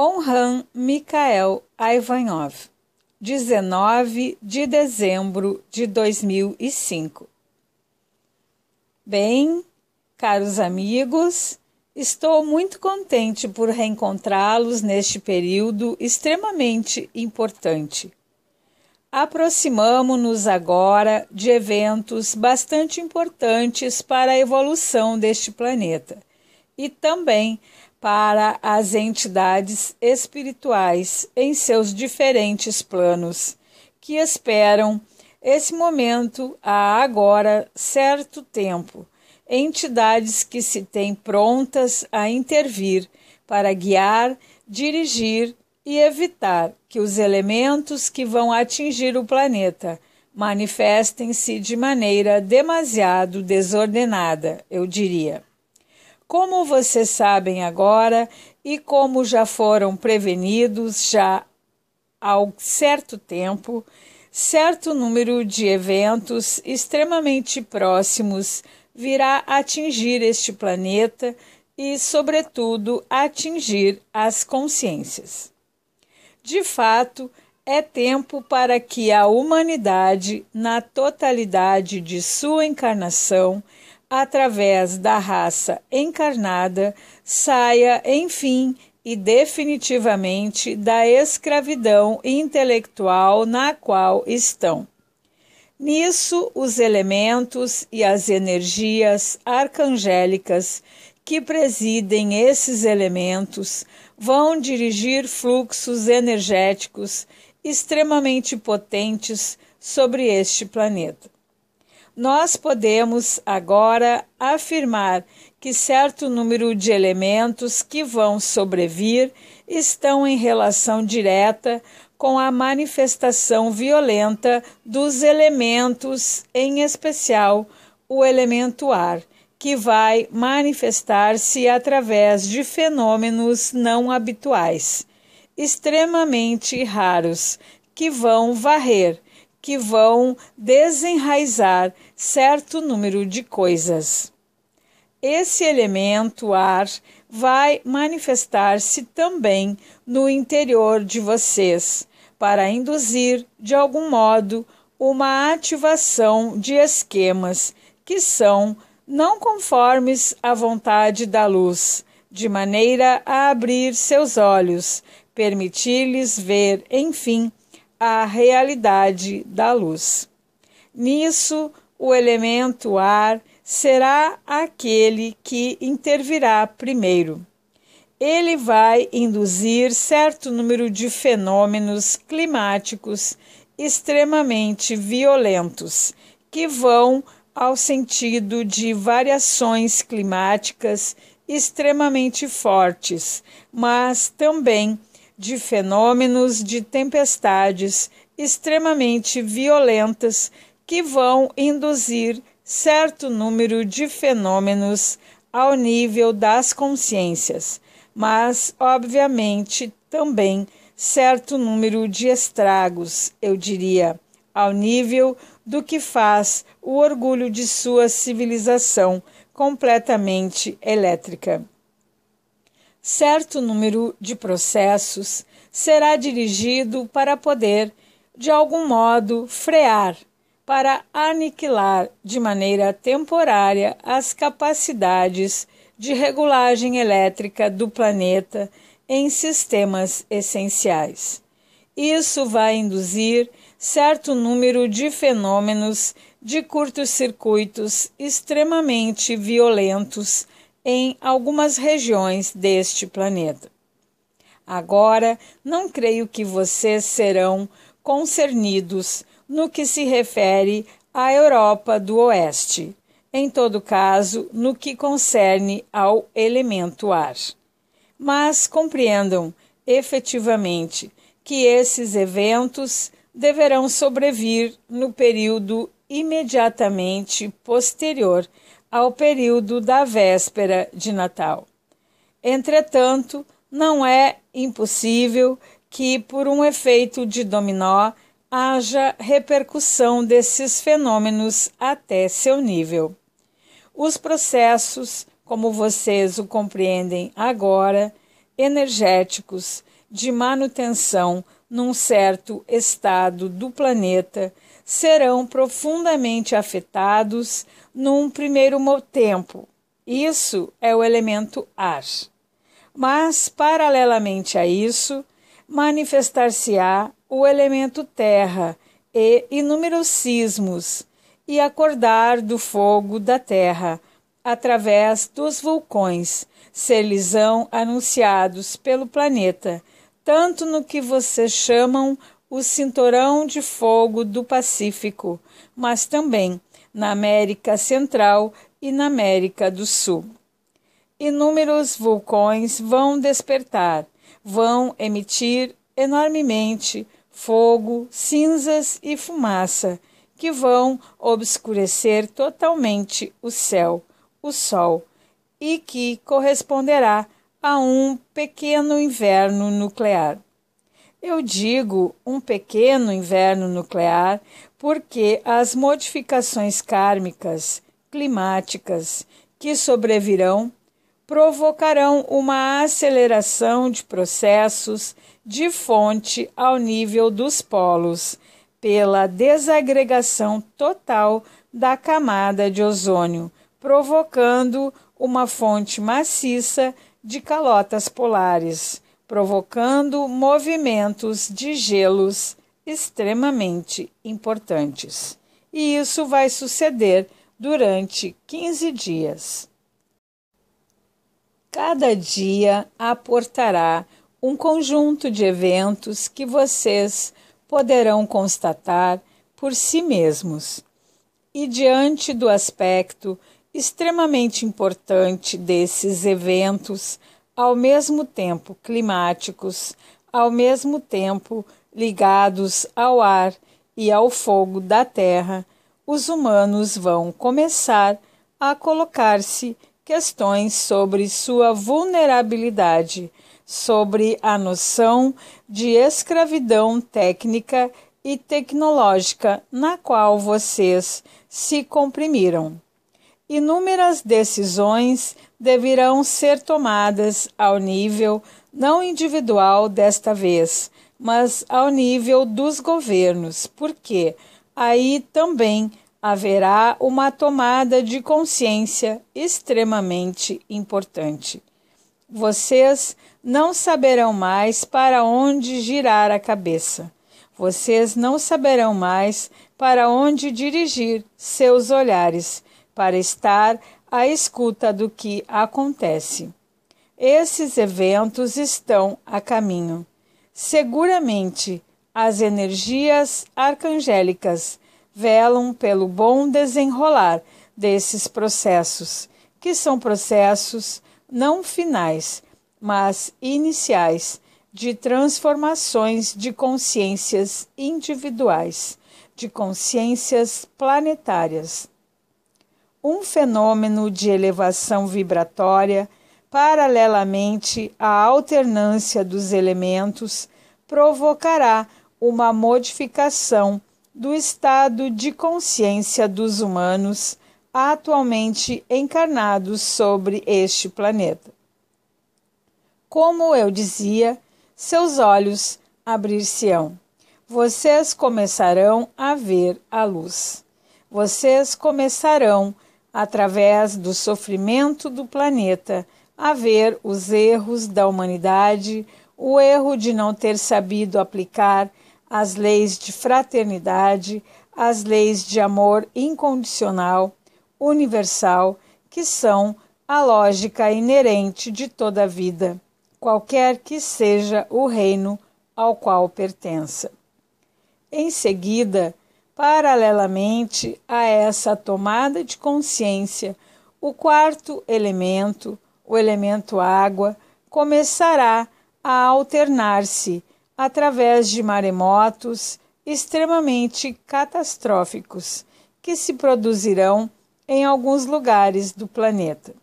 Onhan Mikael Ivanov, 19 de dezembro de 2005. Bem, caros amigos, estou muito contente por reencontrá-los neste período extremamente importante. Aproximamo-nos agora de eventos bastante importantes para a evolução deste planeta e também para as entidades espirituais em seus diferentes planos, que esperam esse momento há agora certo tempo, entidades que se têm prontas a intervir para guiar, dirigir e evitar que os elementos que vão atingir o planeta manifestem-se de maneira demasiado desordenada, eu diria. Como vocês sabem agora e como já foram prevenidos já há certo tempo, certo número de eventos extremamente próximos virá atingir este planeta e, sobretudo, atingir as consciências. De fato, é tempo para que a humanidade, na totalidade de sua encarnação, através da raça encarnada, saia, enfim, e definitivamente da escravidão intelectual na qual estão. Nisso, os elementos e as energias arcangélicas que presidem esses elementos vão dirigir fluxos energéticos extremamente potentes sobre este planeta nós podemos agora afirmar que certo número de elementos que vão sobrevir estão em relação direta com a manifestação violenta dos elementos, em especial o elemento ar, que vai manifestar-se através de fenômenos não habituais, extremamente raros, que vão varrer que vão desenraizar certo número de coisas. Esse elemento ar vai manifestar-se também no interior de vocês, para induzir, de algum modo, uma ativação de esquemas que são não conformes à vontade da luz, de maneira a abrir seus olhos, permitir-lhes ver, enfim, a realidade da luz. Nisso, o elemento ar será aquele que intervirá primeiro. Ele vai induzir certo número de fenômenos climáticos extremamente violentos, que vão ao sentido de variações climáticas extremamente fortes, mas também de fenômenos de tempestades extremamente violentas que vão induzir certo número de fenômenos ao nível das consciências, mas, obviamente, também certo número de estragos, eu diria, ao nível do que faz o orgulho de sua civilização completamente elétrica certo número de processos será dirigido para poder, de algum modo, frear, para aniquilar de maneira temporária as capacidades de regulagem elétrica do planeta em sistemas essenciais. Isso vai induzir certo número de fenômenos de curtos circuitos extremamente violentos em algumas regiões deste planeta. Agora, não creio que vocês serão concernidos no que se refere à Europa do Oeste, em todo caso, no que concerne ao elemento ar. Mas compreendam efetivamente que esses eventos deverão sobrevir no período imediatamente posterior ao período da véspera de Natal. Entretanto, não é impossível que, por um efeito de dominó, haja repercussão desses fenômenos até seu nível. Os processos, como vocês o compreendem agora, energéticos, de manutenção num certo estado do planeta serão profundamente afetados num primeiro tempo. Isso é o elemento ar. Mas, paralelamente a isso, manifestar-se-á o elemento terra e inúmeros sismos, e acordar do fogo da terra através dos vulcões, ser-lhes anunciados pelo planeta tanto no que vocês chamam o cinturão de fogo do Pacífico, mas também na América Central e na América do Sul. Inúmeros vulcões vão despertar, vão emitir enormemente fogo, cinzas e fumaça que vão obscurecer totalmente o céu, o sol, e que corresponderá a um pequeno inverno nuclear. Eu digo um pequeno inverno nuclear porque as modificações kármicas, climáticas, que sobrevirão provocarão uma aceleração de processos de fonte ao nível dos polos, pela desagregação total da camada de ozônio, provocando uma fonte maciça de calotas polares, provocando movimentos de gelos extremamente importantes. E isso vai suceder durante 15 dias. Cada dia aportará um conjunto de eventos que vocês poderão constatar por si mesmos. E diante do aspecto extremamente importante desses eventos, ao mesmo tempo climáticos, ao mesmo tempo ligados ao ar e ao fogo da terra, os humanos vão começar a colocar-se questões sobre sua vulnerabilidade, sobre a noção de escravidão técnica e tecnológica na qual vocês se comprimiram inúmeras decisões deverão ser tomadas ao nível não individual desta vez, mas ao nível dos governos, porque aí também haverá uma tomada de consciência extremamente importante. Vocês não saberão mais para onde girar a cabeça. Vocês não saberão mais para onde dirigir seus olhares para estar à escuta do que acontece. Esses eventos estão a caminho. Seguramente, as energias arcangélicas velam pelo bom desenrolar desses processos, que são processos não finais, mas iniciais de transformações de consciências individuais, de consciências planetárias um fenômeno de elevação vibratória paralelamente à alternância dos elementos provocará uma modificação do estado de consciência dos humanos atualmente encarnados sobre este planeta. Como eu dizia, seus olhos abrir-se-ão. Vocês começarão a ver a luz. Vocês começarão a através do sofrimento do planeta, a ver os erros da humanidade, o erro de não ter sabido aplicar as leis de fraternidade, as leis de amor incondicional, universal, que são a lógica inerente de toda a vida, qualquer que seja o reino ao qual pertença. Em seguida, Paralelamente a essa tomada de consciência, o quarto elemento, o elemento água, começará a alternar-se através de maremotos extremamente catastróficos que se produzirão em alguns lugares do planeta.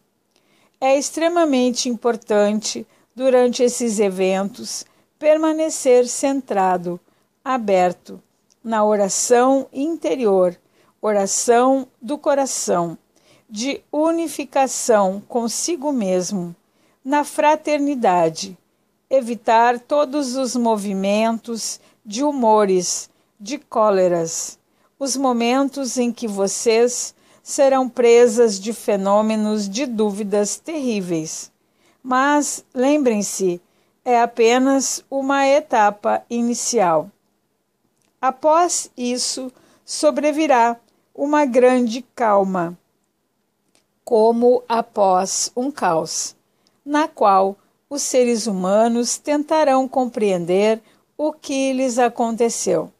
É extremamente importante, durante esses eventos, permanecer centrado, aberto na oração interior, oração do coração, de unificação consigo mesmo, na fraternidade, evitar todos os movimentos de humores, de cóleras, os momentos em que vocês serão presas de fenômenos de dúvidas terríveis. Mas lembrem-se, é apenas uma etapa inicial. Após isso, sobrevirá uma grande calma, como após um caos, na qual os seres humanos tentarão compreender o que lhes aconteceu.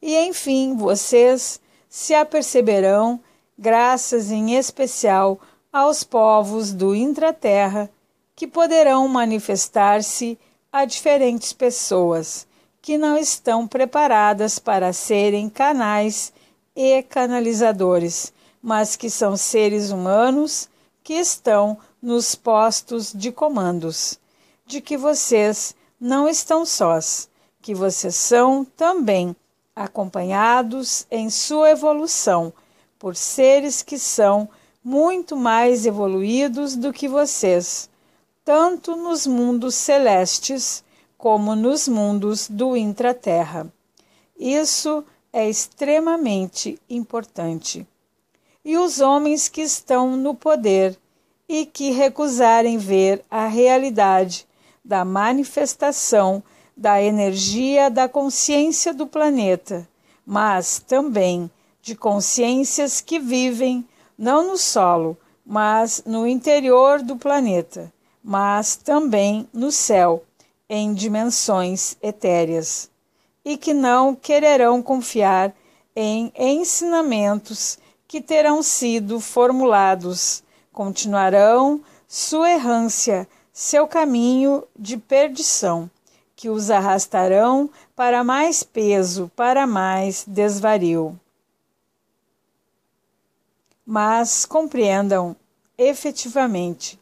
E enfim, vocês se aperceberão, graças em especial aos povos do intraterra, que poderão manifestar-se a diferentes pessoas que não estão preparadas para serem canais e canalizadores, mas que são seres humanos que estão nos postos de comandos, de que vocês não estão sós, que vocês são também acompanhados em sua evolução por seres que são muito mais evoluídos do que vocês, tanto nos mundos celestes como nos mundos do intraterra. Isso é extremamente importante. E os homens que estão no poder e que recusarem ver a realidade da manifestação da energia da consciência do planeta, mas também de consciências que vivem não no solo, mas no interior do planeta, mas também no céu, em dimensões etéreas e que não quererão confiar em ensinamentos que terão sido formulados. Continuarão sua errância, seu caminho de perdição, que os arrastarão para mais peso, para mais desvario. Mas compreendam efetivamente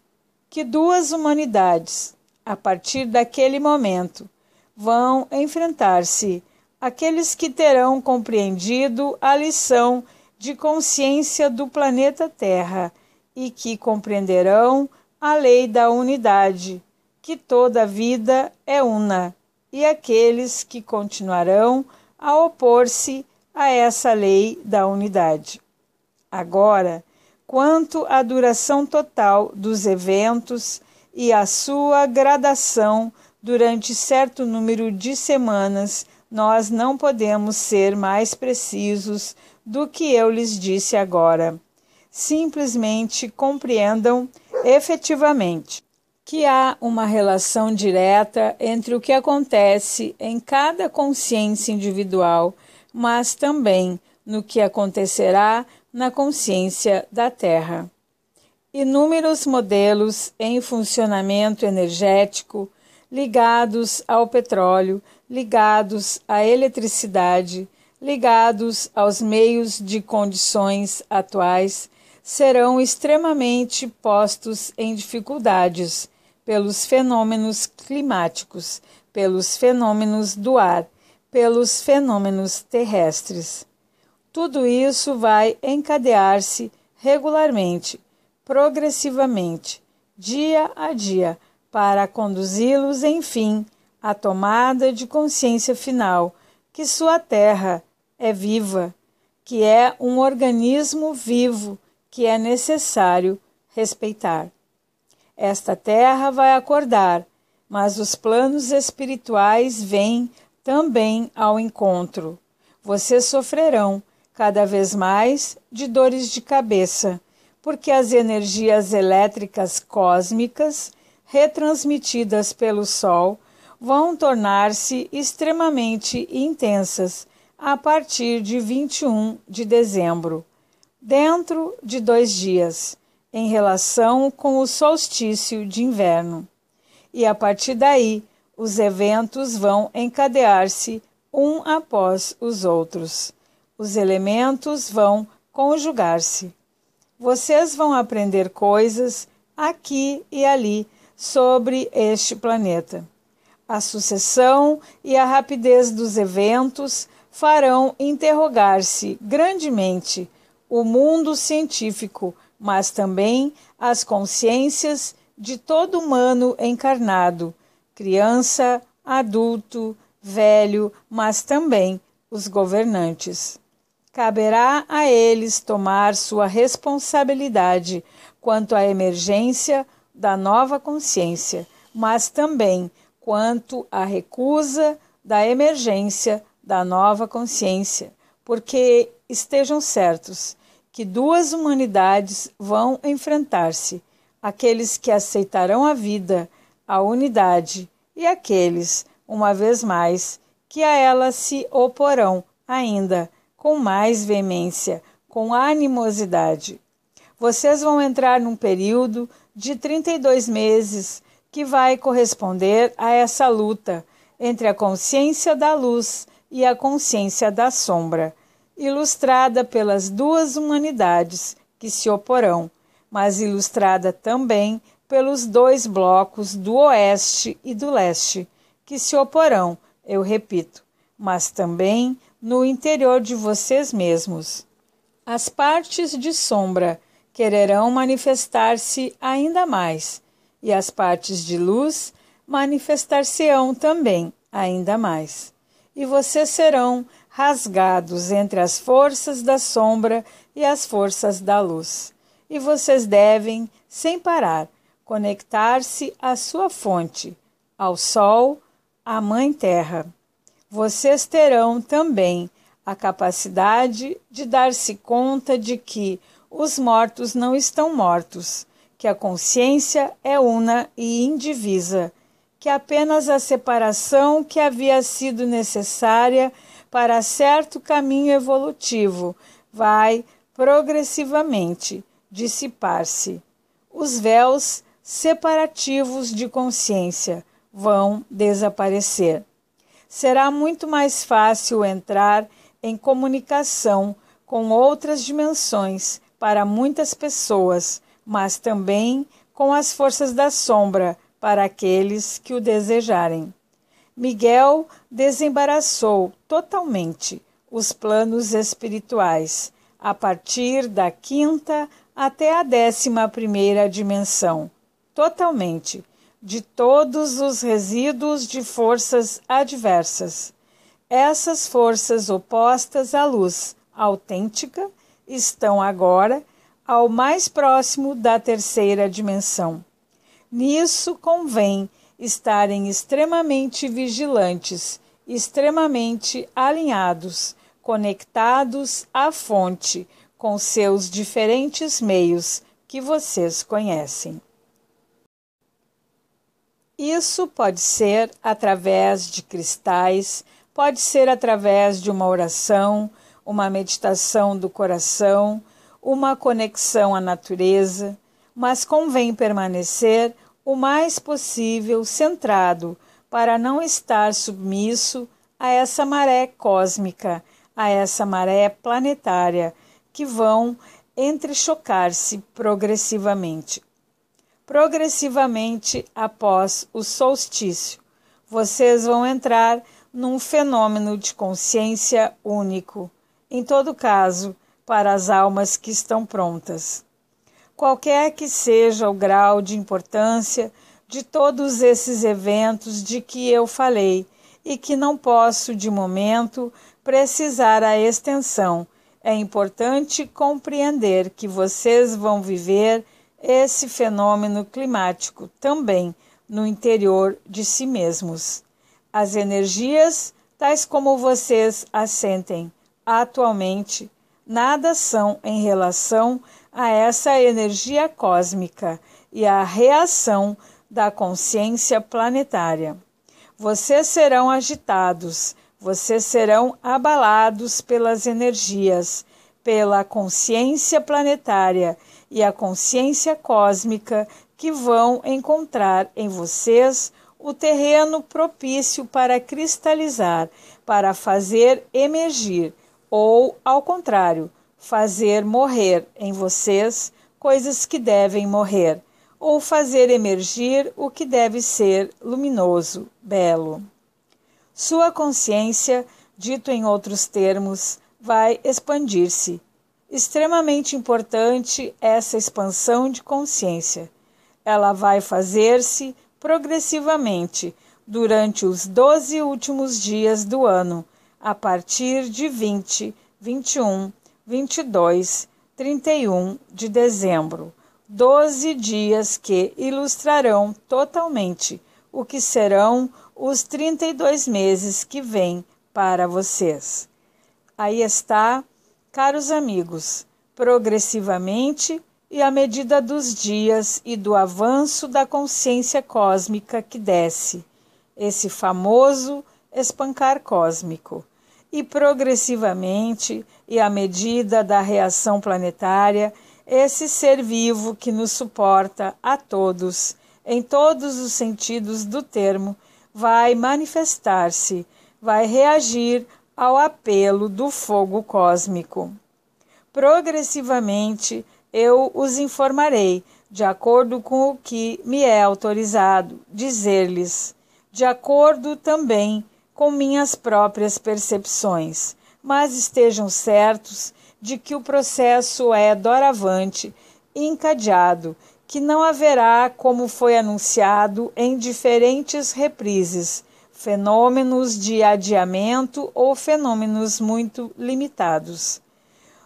que duas humanidades a partir daquele momento, vão enfrentar-se aqueles que terão compreendido a lição de consciência do planeta Terra e que compreenderão a lei da unidade, que toda vida é una, e aqueles que continuarão a opor-se a essa lei da unidade. Agora, quanto à duração total dos eventos e a sua gradação durante certo número de semanas, nós não podemos ser mais precisos do que eu lhes disse agora. Simplesmente compreendam efetivamente que há uma relação direta entre o que acontece em cada consciência individual, mas também no que acontecerá na consciência da Terra inúmeros modelos em funcionamento energético ligados ao petróleo, ligados à eletricidade, ligados aos meios de condições atuais, serão extremamente postos em dificuldades pelos fenômenos climáticos, pelos fenômenos do ar, pelos fenômenos terrestres. Tudo isso vai encadear-se regularmente progressivamente, dia a dia, para conduzi-los, enfim, à tomada de consciência final que sua terra é viva, que é um organismo vivo que é necessário respeitar. Esta terra vai acordar, mas os planos espirituais vêm também ao encontro. Vocês sofrerão cada vez mais de dores de cabeça porque as energias elétricas cósmicas retransmitidas pelo Sol vão tornar-se extremamente intensas a partir de 21 de dezembro, dentro de dois dias, em relação com o solstício de inverno. E a partir daí, os eventos vão encadear-se um após os outros. Os elementos vão conjugar-se. Vocês vão aprender coisas aqui e ali sobre este planeta. A sucessão e a rapidez dos eventos farão interrogar-se grandemente o mundo científico, mas também as consciências de todo humano encarnado, criança, adulto, velho, mas também os governantes caberá a eles tomar sua responsabilidade quanto à emergência da nova consciência, mas também quanto à recusa da emergência da nova consciência, porque estejam certos que duas humanidades vão enfrentar-se: aqueles que aceitarão a vida, a unidade, e aqueles, uma vez mais, que a ela se oporão ainda com mais veemência, com animosidade. Vocês vão entrar num período de 32 meses que vai corresponder a essa luta entre a consciência da luz e a consciência da sombra, ilustrada pelas duas humanidades que se oporão, mas ilustrada também pelos dois blocos do oeste e do leste que se oporão, eu repito, mas também no interior de vocês mesmos. As partes de sombra quererão manifestar-se ainda mais, e as partes de luz manifestar-se-ão também ainda mais. E vocês serão rasgados entre as forças da sombra e as forças da luz. E vocês devem, sem parar, conectar-se à sua fonte, ao Sol, à Mãe Terra vocês terão também a capacidade de dar-se conta de que os mortos não estão mortos, que a consciência é una e indivisa, que apenas a separação que havia sido necessária para certo caminho evolutivo vai progressivamente dissipar-se. Os véus separativos de consciência vão desaparecer será muito mais fácil entrar em comunicação com outras dimensões para muitas pessoas, mas também com as forças da sombra para aqueles que o desejarem. Miguel desembaraçou totalmente os planos espirituais, a partir da quinta até a décima primeira dimensão, totalmente, de todos os resíduos de forças adversas. Essas forças opostas à luz autêntica estão agora ao mais próximo da terceira dimensão. Nisso convém estarem extremamente vigilantes, extremamente alinhados, conectados à fonte com seus diferentes meios que vocês conhecem. Isso pode ser através de cristais, pode ser através de uma oração, uma meditação do coração, uma conexão à natureza, mas convém permanecer o mais possível centrado para não estar submisso a essa maré cósmica, a essa maré planetária, que vão entrechocar-se progressivamente progressivamente após o solstício. Vocês vão entrar num fenômeno de consciência único, em todo caso, para as almas que estão prontas. Qualquer que seja o grau de importância de todos esses eventos de que eu falei e que não posso, de momento, precisar a extensão, é importante compreender que vocês vão viver esse fenômeno climático também no interior de si mesmos. As energias, tais como vocês as sentem atualmente, nada são em relação a essa energia cósmica e a reação da consciência planetária. Vocês serão agitados, vocês serão abalados pelas energias, pela consciência planetária e a consciência cósmica que vão encontrar em vocês o terreno propício para cristalizar, para fazer emergir, ou, ao contrário, fazer morrer em vocês coisas que devem morrer, ou fazer emergir o que deve ser luminoso, belo. Sua consciência, dito em outros termos, vai expandir-se Extremamente importante essa expansão de consciência. Ela vai fazer-se progressivamente durante os 12 últimos dias do ano, a partir de 20, 21, 22, 31 de dezembro. 12 dias que ilustrarão totalmente o que serão os 32 meses que vêm para vocês. Aí está Caros amigos, progressivamente e à medida dos dias e do avanço da consciência cósmica que desce, esse famoso espancar cósmico. E progressivamente e à medida da reação planetária, esse ser vivo que nos suporta a todos, em todos os sentidos do termo, vai manifestar-se, vai reagir ao apelo do fogo cósmico. Progressivamente eu os informarei, de acordo com o que me é autorizado dizer-lhes, de acordo também com minhas próprias percepções, mas estejam certos de que o processo é doravante, encadeado, que não haverá, como foi anunciado em diferentes reprises, fenômenos de adiamento ou fenômenos muito limitados.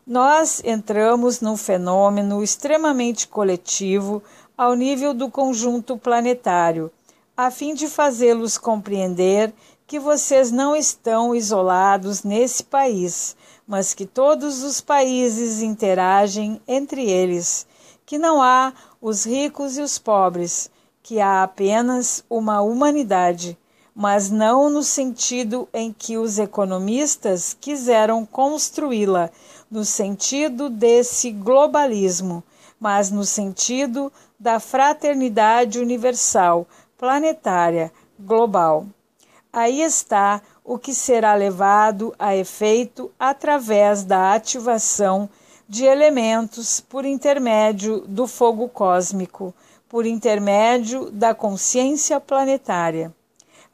Nós entramos num fenômeno extremamente coletivo ao nível do conjunto planetário, a fim de fazê-los compreender que vocês não estão isolados nesse país, mas que todos os países interagem entre eles, que não há os ricos e os pobres, que há apenas uma humanidade mas não no sentido em que os economistas quiseram construí-la, no sentido desse globalismo, mas no sentido da fraternidade universal, planetária, global. Aí está o que será levado a efeito através da ativação de elementos por intermédio do fogo cósmico, por intermédio da consciência planetária.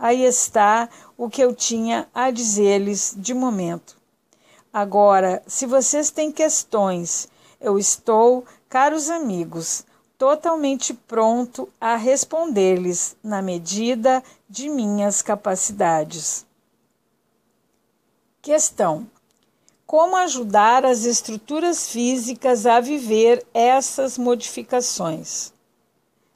Aí está o que eu tinha a dizer-lhes de momento. Agora, se vocês têm questões, eu estou, caros amigos, totalmente pronto a responder-lhes na medida de minhas capacidades. Questão: Como ajudar as estruturas físicas a viver essas modificações?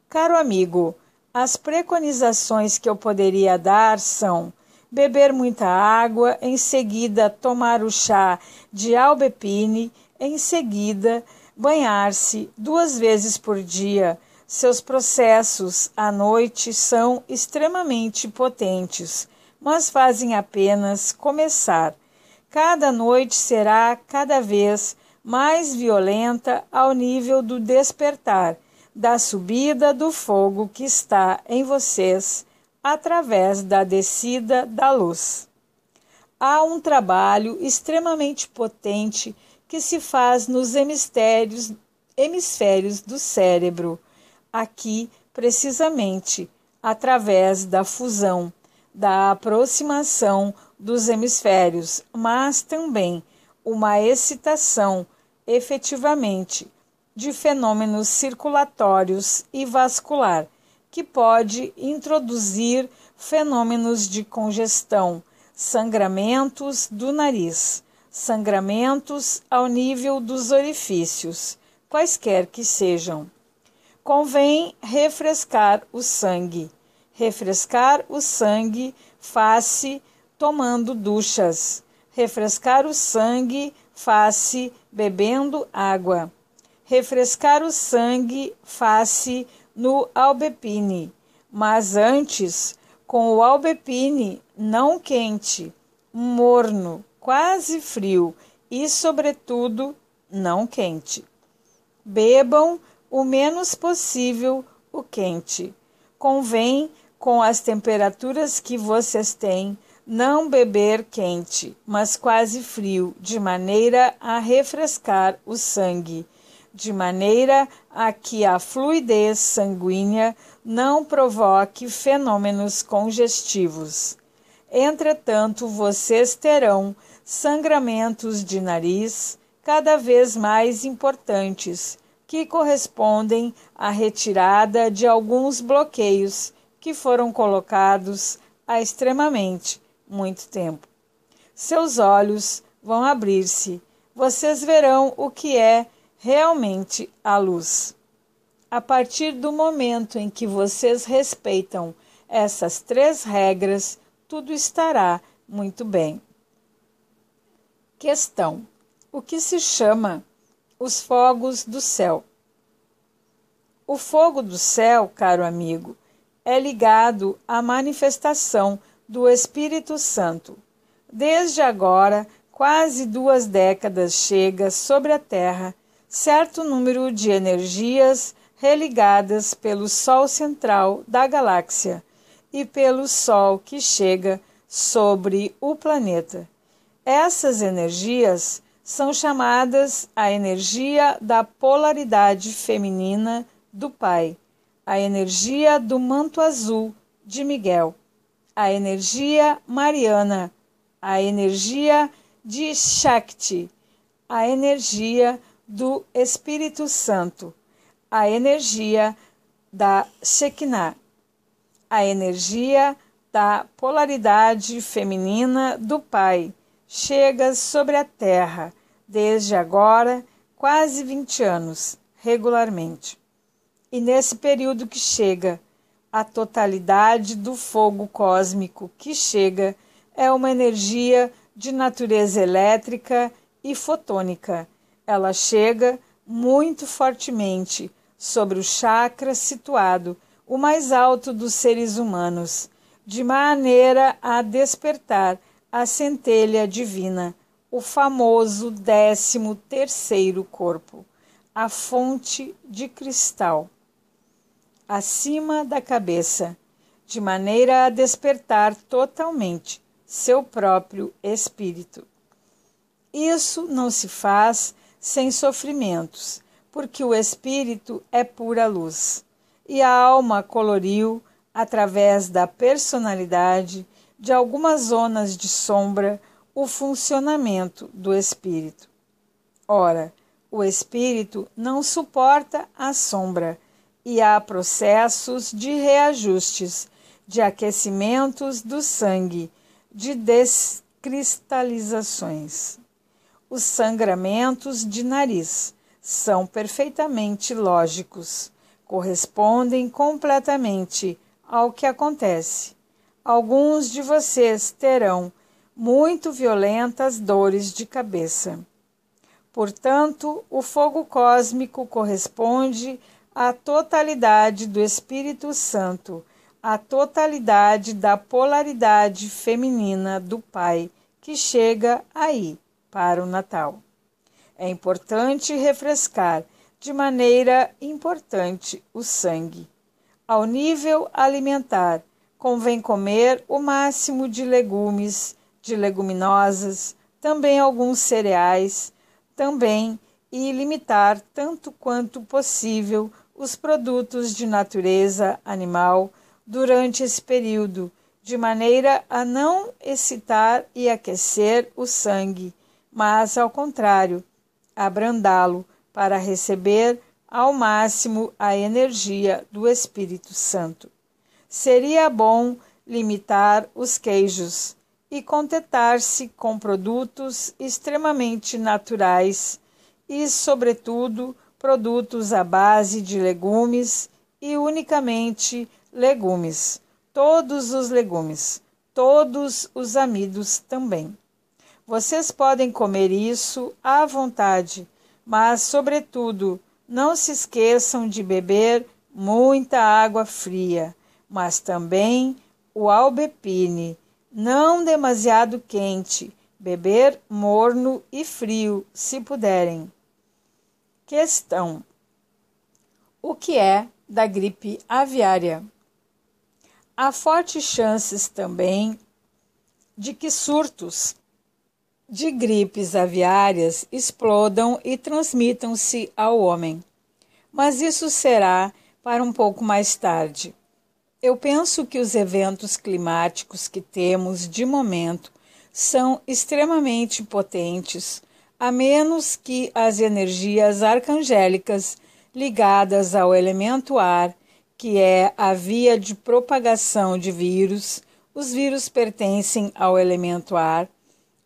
Caro amigo, as preconizações que eu poderia dar são beber muita água, em seguida tomar o chá de albepine, em seguida banhar-se duas vezes por dia. Seus processos à noite são extremamente potentes, mas fazem apenas começar. Cada noite será cada vez mais violenta ao nível do despertar da subida do fogo que está em vocês através da descida da luz. Há um trabalho extremamente potente que se faz nos hemisférios, hemisférios do cérebro, aqui precisamente através da fusão, da aproximação dos hemisférios, mas também uma excitação efetivamente de fenômenos circulatórios e vascular, que pode introduzir fenômenos de congestão, sangramentos do nariz, sangramentos ao nível dos orifícios, quaisquer que sejam. Convém refrescar o sangue. Refrescar o sangue face tomando duchas. Refrescar o sangue face bebendo água refrescar o sangue face no albepine, mas antes com o albepine não quente, morno, quase frio e, sobretudo, não quente. Bebam o menos possível o quente. Convém, com as temperaturas que vocês têm, não beber quente, mas quase frio, de maneira a refrescar o sangue de maneira a que a fluidez sanguínea não provoque fenômenos congestivos. Entretanto, vocês terão sangramentos de nariz cada vez mais importantes, que correspondem à retirada de alguns bloqueios que foram colocados há extremamente muito tempo. Seus olhos vão abrir-se, vocês verão o que é realmente a luz. A partir do momento em que vocês respeitam essas três regras, tudo estará muito bem. Questão: O que se chama os fogos do céu? O fogo do céu, caro amigo, é ligado à manifestação do Espírito Santo. Desde agora, quase duas décadas chega sobre a Terra certo número de energias religadas pelo Sol central da galáxia e pelo Sol que chega sobre o planeta. Essas energias são chamadas a energia da polaridade feminina do Pai, a energia do manto azul de Miguel, a energia mariana, a energia de Shakti, a energia do Espírito Santo, a energia da Shekinah, a energia da polaridade feminina do Pai, chega sobre a Terra, desde agora, quase 20 anos, regularmente. E nesse período que chega, a totalidade do fogo cósmico que chega é uma energia de natureza elétrica e fotônica ela chega muito fortemente sobre o chakra situado, o mais alto dos seres humanos, de maneira a despertar a centelha divina, o famoso décimo terceiro corpo, a fonte de cristal, acima da cabeça, de maneira a despertar totalmente seu próprio espírito. Isso não se faz sem sofrimentos, porque o espírito é pura luz. E a alma coloriu, através da personalidade, de algumas zonas de sombra, o funcionamento do espírito. Ora, o espírito não suporta a sombra e há processos de reajustes, de aquecimentos do sangue, de descristalizações. Os sangramentos de nariz são perfeitamente lógicos, correspondem completamente ao que acontece. Alguns de vocês terão muito violentas dores de cabeça. Portanto, o fogo cósmico corresponde à totalidade do Espírito Santo, à totalidade da polaridade feminina do Pai, que chega aí para o Natal. É importante refrescar de maneira importante o sangue. Ao nível alimentar, convém comer o máximo de legumes, de leguminosas, também alguns cereais, também e limitar tanto quanto possível os produtos de natureza animal durante esse período, de maneira a não excitar e aquecer o sangue, mas ao contrário, abrandá-lo para receber ao máximo a energia do Espírito Santo. Seria bom limitar os queijos e contentar-se com produtos extremamente naturais e, sobretudo, produtos à base de legumes e unicamente legumes, todos os legumes, todos os amidos também. Vocês podem comer isso à vontade, mas, sobretudo, não se esqueçam de beber muita água fria, mas também o albepine, não demasiado quente, beber morno e frio, se puderem. Questão: O que é da gripe aviária? Há fortes chances também de que surtos de gripes aviárias explodam e transmitam-se ao homem. Mas isso será para um pouco mais tarde. Eu penso que os eventos climáticos que temos de momento são extremamente potentes, a menos que as energias arcangélicas ligadas ao elemento ar, que é a via de propagação de vírus, os vírus pertencem ao elemento ar,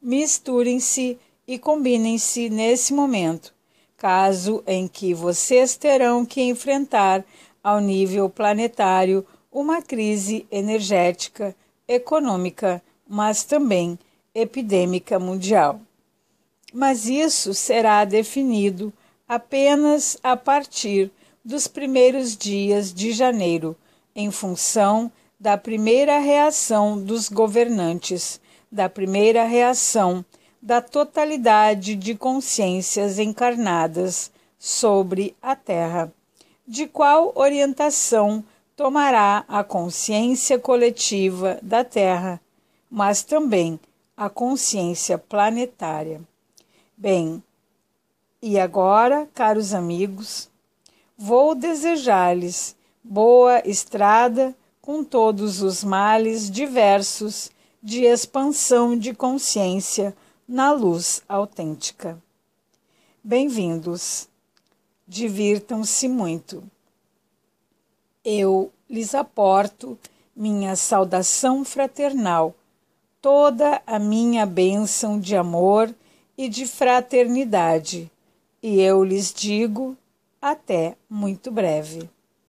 misturem-se e combinem-se nesse momento, caso em que vocês terão que enfrentar, ao nível planetário, uma crise energética, econômica, mas também epidêmica mundial. Mas isso será definido apenas a partir dos primeiros dias de janeiro, em função da primeira reação dos governantes da primeira reação da totalidade de consciências encarnadas sobre a Terra. De qual orientação tomará a consciência coletiva da Terra, mas também a consciência planetária? Bem, e agora, caros amigos, vou desejar-lhes boa estrada com todos os males diversos de expansão de consciência na luz autêntica. Bem-vindos. Divirtam-se muito. Eu lhes aporto minha saudação fraternal, toda a minha bênção de amor e de fraternidade, e eu lhes digo até muito breve.